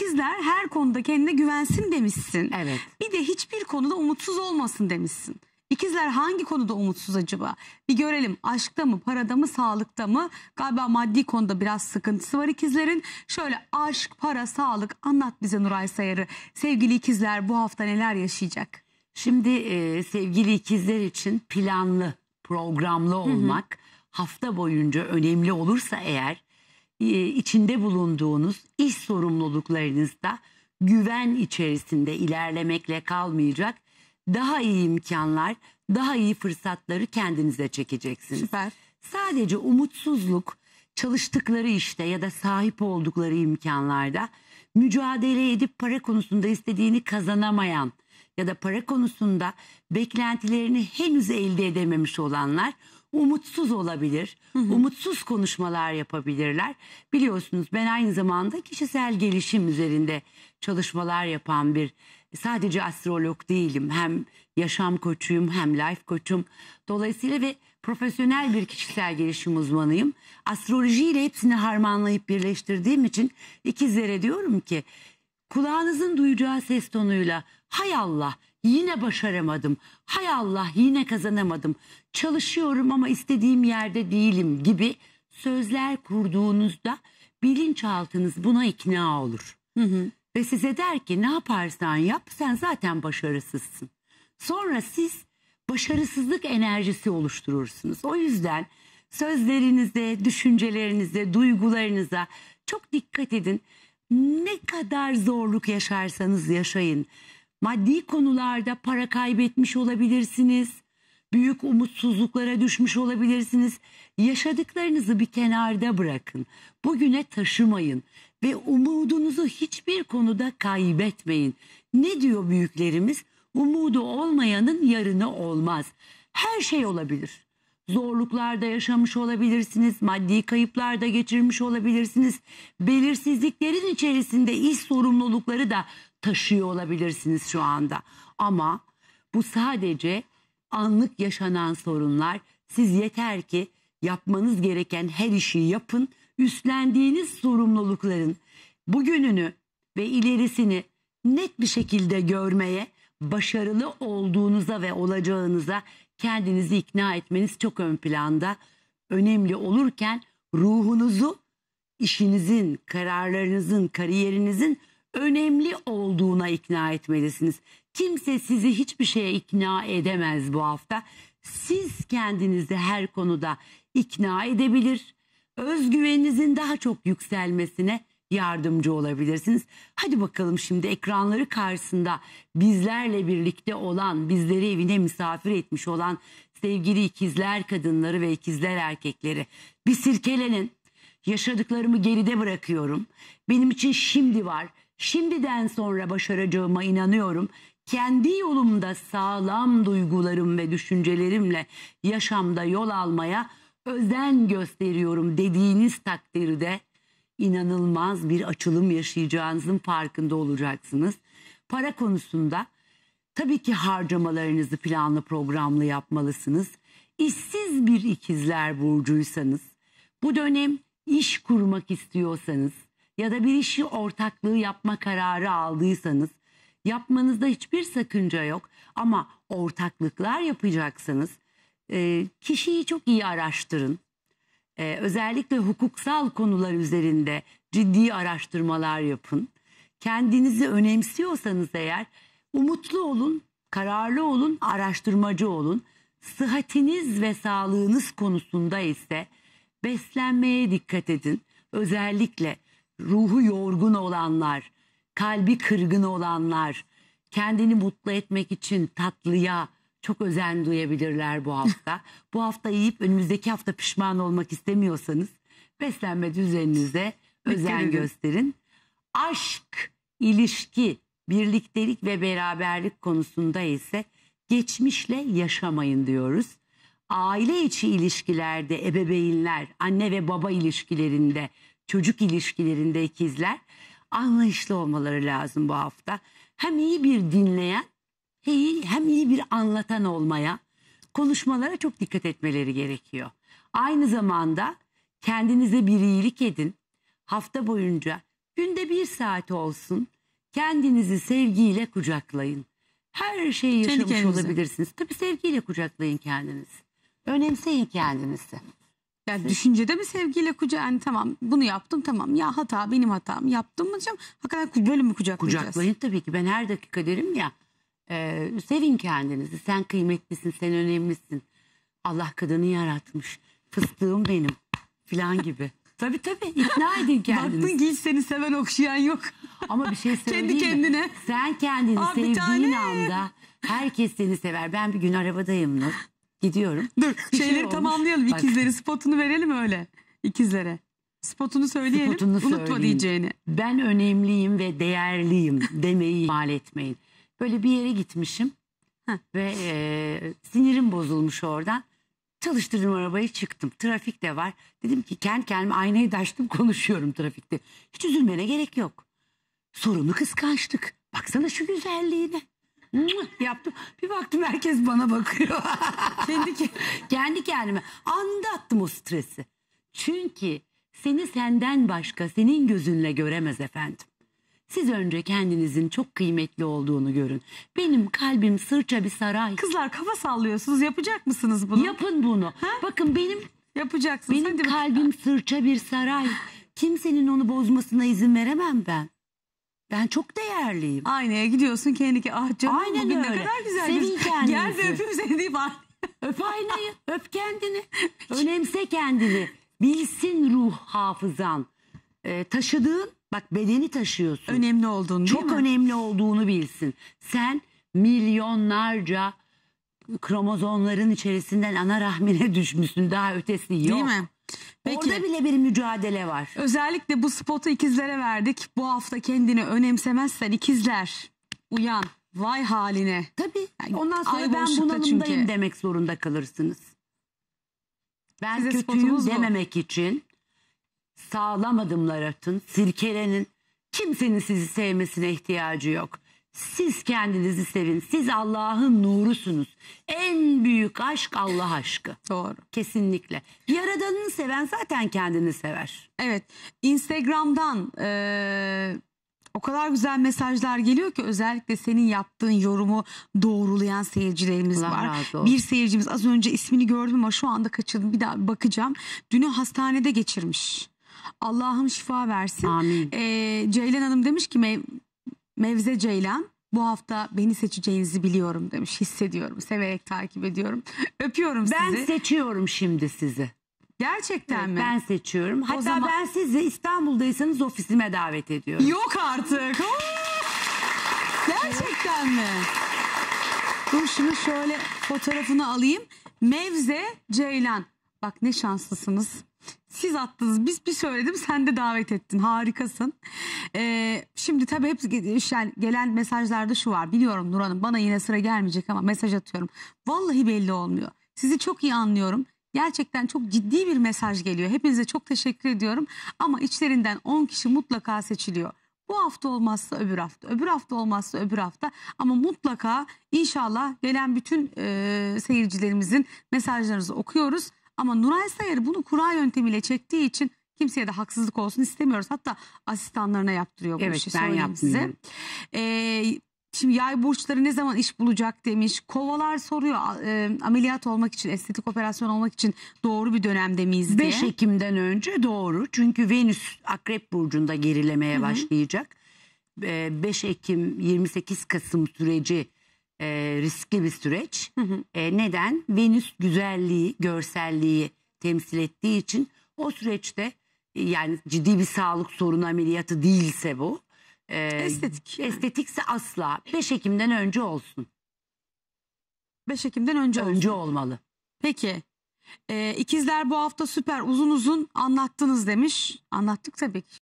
ikizler her konuda kendine güvensin demişsin. Evet. Bir de hiçbir konuda umutsuz olmasın demişsin. İkizler hangi konuda umutsuz acaba? Bir görelim aşkta mı, parada mı, sağlıkta mı? Galiba maddi konuda biraz sıkıntısı var ikizlerin. Şöyle aşk, para, sağlık anlat bize Nuray Sayarı. Sevgili ikizler bu hafta neler yaşayacak? Şimdi e, sevgili ikizler için planlı, programlı olmak hı hı. hafta boyunca önemli olursa eğer e, içinde bulunduğunuz iş sorumluluklarınızda güven içerisinde ilerlemekle kalmayacak. Daha iyi imkanlar, daha iyi fırsatları kendinize çekeceksiniz. Süper. Sadece umutsuzluk çalıştıkları işte ya da sahip oldukları imkanlarda mücadele edip para konusunda istediğini kazanamayan ya da para konusunda beklentilerini henüz elde edememiş olanlar umutsuz olabilir. Hı hı. Umutsuz konuşmalar yapabilirler. Biliyorsunuz ben aynı zamanda kişisel gelişim üzerinde çalışmalar yapan bir sadece astrolog değilim. Hem yaşam koçuyum hem life koçum. Dolayısıyla ve profesyonel bir kişisel gelişim uzmanıyım. Astroloji ile hepsini harmanlayıp birleştirdiğim için ikizlere diyorum ki kulağınızın duyacağı ses tonuyla hay Allah Yine başaramadım. Hay Allah yine kazanamadım. Çalışıyorum ama istediğim yerde değilim gibi sözler kurduğunuzda bilinçaltınız buna ikna olur. Hı hı. Ve size der ki ne yaparsan yap sen zaten başarısızsın. Sonra siz başarısızlık enerjisi oluşturursunuz. O yüzden sözlerinize, düşüncelerinize, duygularınıza çok dikkat edin. Ne kadar zorluk yaşarsanız yaşayın Maddi konularda para kaybetmiş olabilirsiniz. Büyük umutsuzluklara düşmüş olabilirsiniz. Yaşadıklarınızı bir kenarda bırakın. Bugüne taşımayın ve umudunuzu hiçbir konuda kaybetmeyin. Ne diyor büyüklerimiz? Umudu olmayanın yarını olmaz. Her şey olabilir zorluklar da yaşamış olabilirsiniz, maddi kayıplar da geçirmiş olabilirsiniz. Belirsizliklerin içerisinde iş sorumlulukları da taşıyor olabilirsiniz şu anda. Ama bu sadece anlık yaşanan sorunlar. Siz yeter ki yapmanız gereken her işi yapın. Üstlendiğiniz sorumlulukların bugününü ve ilerisini net bir şekilde görmeye, başarılı olduğunuza ve olacağınıza kendinizi ikna etmeniz çok ön planda önemli olurken ruhunuzu işinizin, kararlarınızın, kariyerinizin önemli olduğuna ikna etmelisiniz. Kimse sizi hiçbir şeye ikna edemez bu hafta. Siz kendinizi her konuda ikna edebilir. Özgüveninizin daha çok yükselmesine yardımcı olabilirsiniz. Hadi bakalım şimdi ekranları karşısında bizlerle birlikte olan, bizleri evine misafir etmiş olan sevgili ikizler kadınları ve ikizler erkekleri bir sirkelenin. Yaşadıklarımı geride bırakıyorum. Benim için şimdi var. Şimdiden sonra başaracağıma inanıyorum kendi yolumda sağlam duygularım ve düşüncelerimle yaşamda yol almaya özen gösteriyorum dediğiniz takdirde inanılmaz bir açılım yaşayacağınızın farkında olacaksınız. Para konusunda tabii ki harcamalarınızı planlı programlı yapmalısınız. İşsiz bir ikizler burcuysanız, bu dönem iş kurmak istiyorsanız ya da bir işi ortaklığı yapma kararı aldıysanız yapmanızda hiçbir sakınca yok. Ama ortaklıklar yapacaksanız kişiyi çok iyi araştırın e, özellikle hukuksal konular üzerinde ciddi araştırmalar yapın. Kendinizi önemsiyorsanız eğer umutlu olun, kararlı olun, araştırmacı olun. Sıhhatiniz ve sağlığınız konusunda ise beslenmeye dikkat edin. Özellikle ruhu yorgun olanlar, kalbi kırgın olanlar, kendini mutlu etmek için tatlıya, çok özen duyabilirler bu hafta. bu hafta yiyip önümüzdeki hafta pişman olmak istemiyorsanız beslenme düzeninize özen gösterin. Aşk, ilişki, birliktelik ve beraberlik konusunda ise geçmişle yaşamayın diyoruz. Aile içi ilişkilerde ebeveynler, anne ve baba ilişkilerinde, çocuk ilişkilerinde ikizler anlayışlı olmaları lazım bu hafta. Hem iyi bir dinleyen hem iyi bir anlatan olmaya, konuşmalara çok dikkat etmeleri gerekiyor. Aynı zamanda kendinize bir iyilik edin. Hafta boyunca günde bir saat olsun kendinizi sevgiyle kucaklayın. Her şeyi yaşamış Kendi olabilirsiniz. Tabii sevgiyle kucaklayın kendinizi. Önemseyin kendinizi. Yani Siz... düşüncede mi sevgiyle kucak yani tamam bunu yaptım tamam ya hata benim hatam yaptım mı diyeceğim. Hakikaten böyle mi kucaklayacağız? Kucaklayın tabii ki ben her dakika derim ya ee, sevin kendinizi. Sen kıymetlisin, sen önemlisin. Allah kadını yaratmış. Fıstığım benim filan gibi. Tabi tabi. ikna edin kendinizi. Baktın ki seni seven okşayan yok. Ama bir şey söyleyeyim Kendi mi? kendine. Sen kendini Abi sevdiğin tane. anda herkes seni sever. Ben bir gün arabadayım Nur. Gidiyorum. Dur Bir şey şeyleri olmuş. tamamlayalım. Bak. İkizleri spotunu verelim öyle. İkizlere. Spotunu söyleyelim. Spotunu Unutma söyleyeyim. diyeceğini. Ben önemliyim ve değerliyim demeyi ihmal etmeyin böyle bir yere gitmişim. Heh, ve e, sinirim bozulmuş oradan. Çalıştırdım arabayı çıktım. Trafik de var. Dedim ki kendi kendime aynayı da açtım konuşuyorum trafikte. Hiç üzülmene gerek yok. Sorunu kıskançlık. Baksana şu güzelliğine. yaptım. Bir baktım herkes bana bakıyor. kendi, kendi kendime. Anda attım o stresi. Çünkü seni senden başka senin gözünle göremez efendim. Siz önce kendinizin çok kıymetli olduğunu görün. Benim kalbim sırça bir saray. Kızlar kafa sallıyorsunuz. Yapacak mısınız bunu? Yapın bunu. Ha? Bakın benim yapacaksınız. Benim kalbim bak. sırça bir saray. Kimsenin onu bozmasına izin veremem ben. Ben çok değerliyim. Aynaya gidiyorsun kendi ki ah canım Aynen bugün öyle. ne kadar güzel. Sevin kendini. Gel de öpeyim seni deyip Öp aynayı, öp kendini. Önemse kendini. Bilsin ruh hafızan. Ee, taşıdığın Bak bedeni taşıyorsun. Önemli olduğunu değil Çok mi? önemli olduğunu bilsin. Sen milyonlarca kromozomların içerisinden ana rahmine düşmüşsün. Daha ötesi yok. Değil mi? Peki. Orada bile bir mücadele var. Özellikle bu spotu ikizlere verdik. Bu hafta kendini önemsemezsen ikizler uyan. Vay haline. Tabii. Yani Ondan sonra Ay ben bunalımdayım çünkü. demek zorunda kalırsınız. Ben Size kötüyüm dememek bu. için Sağlam adımlar atın, sirkelenin. Kimsenin sizi sevmesine ihtiyacı yok. Siz kendinizi sevin. Siz Allah'ın nurusunuz. En büyük aşk Allah aşkı. Doğru. Kesinlikle. Yaradanını seven zaten kendini sever. Evet. Instagram'dan eee o kadar güzel mesajlar geliyor ki özellikle senin yaptığın yorumu doğrulayan seyircilerimiz Allah var. Bir seyircimiz az önce ismini gördüm ama şu anda kaçırdım. Bir daha bakacağım. Dünü hastanede geçirmiş. Allah'ım şifa versin. Amin. Ee, Ceylan Hanım demiş ki mev Mevze Ceylan bu hafta beni seçeceğinizi biliyorum demiş. Hissediyorum, severek takip ediyorum. Öpüyorum ben sizi. Ben seçiyorum şimdi sizi. Gerçekten evet, mi? Ben seçiyorum. Hatta zaman... ben sizi İstanbul'daysanız ofisime davet ediyorum. Yok artık. Gerçekten mi? Dur şimdi şöyle fotoğrafını alayım. Mevze Ceylan. Bak ne şanslısınız. Siz attınız. Biz bir söyledim sen de davet ettin. Harikasın. Ee, şimdi tabii hep yani gelen mesajlarda şu var. Biliyorum Nur Hanım bana yine sıra gelmeyecek ama mesaj atıyorum. Vallahi belli olmuyor. Sizi çok iyi anlıyorum. Gerçekten çok ciddi bir mesaj geliyor. Hepinize çok teşekkür ediyorum. Ama içlerinden 10 kişi mutlaka seçiliyor. Bu hafta olmazsa öbür hafta, öbür hafta olmazsa öbür hafta ama mutlaka inşallah gelen bütün e, seyircilerimizin mesajlarınızı okuyoruz. Ama Nuray Sayarı bunu kura yöntemiyle çektiği için kimseye de haksızlık olsun istemiyoruz. Hatta asistanlarına yaptırıyor bu evet, işi. ben yaptım Ee, Şimdi yay burçları ne zaman iş bulacak demiş. Kovalar soruyor e, ameliyat olmak için, estetik operasyon olmak için doğru bir dönemde miyiz diye. 5 Ekim'den önce doğru. Çünkü Venüs Akrep Burcu'nda gerilemeye Hı -hı. başlayacak. E, ee, 5 Ekim 28 Kasım süreci e, riskli bir süreç. E, neden? Venüs güzelliği, görselliği temsil ettiği için o süreçte e, yani ciddi bir sağlık sorunu ameliyatı değilse bu. E, Estetik. Estetikse asla 5 Ekim'den önce olsun. 5 Ekim'den önce, önce olsun. olmalı. Peki. E, ikizler bu hafta süper uzun uzun anlattınız demiş. Anlattık tabii ki.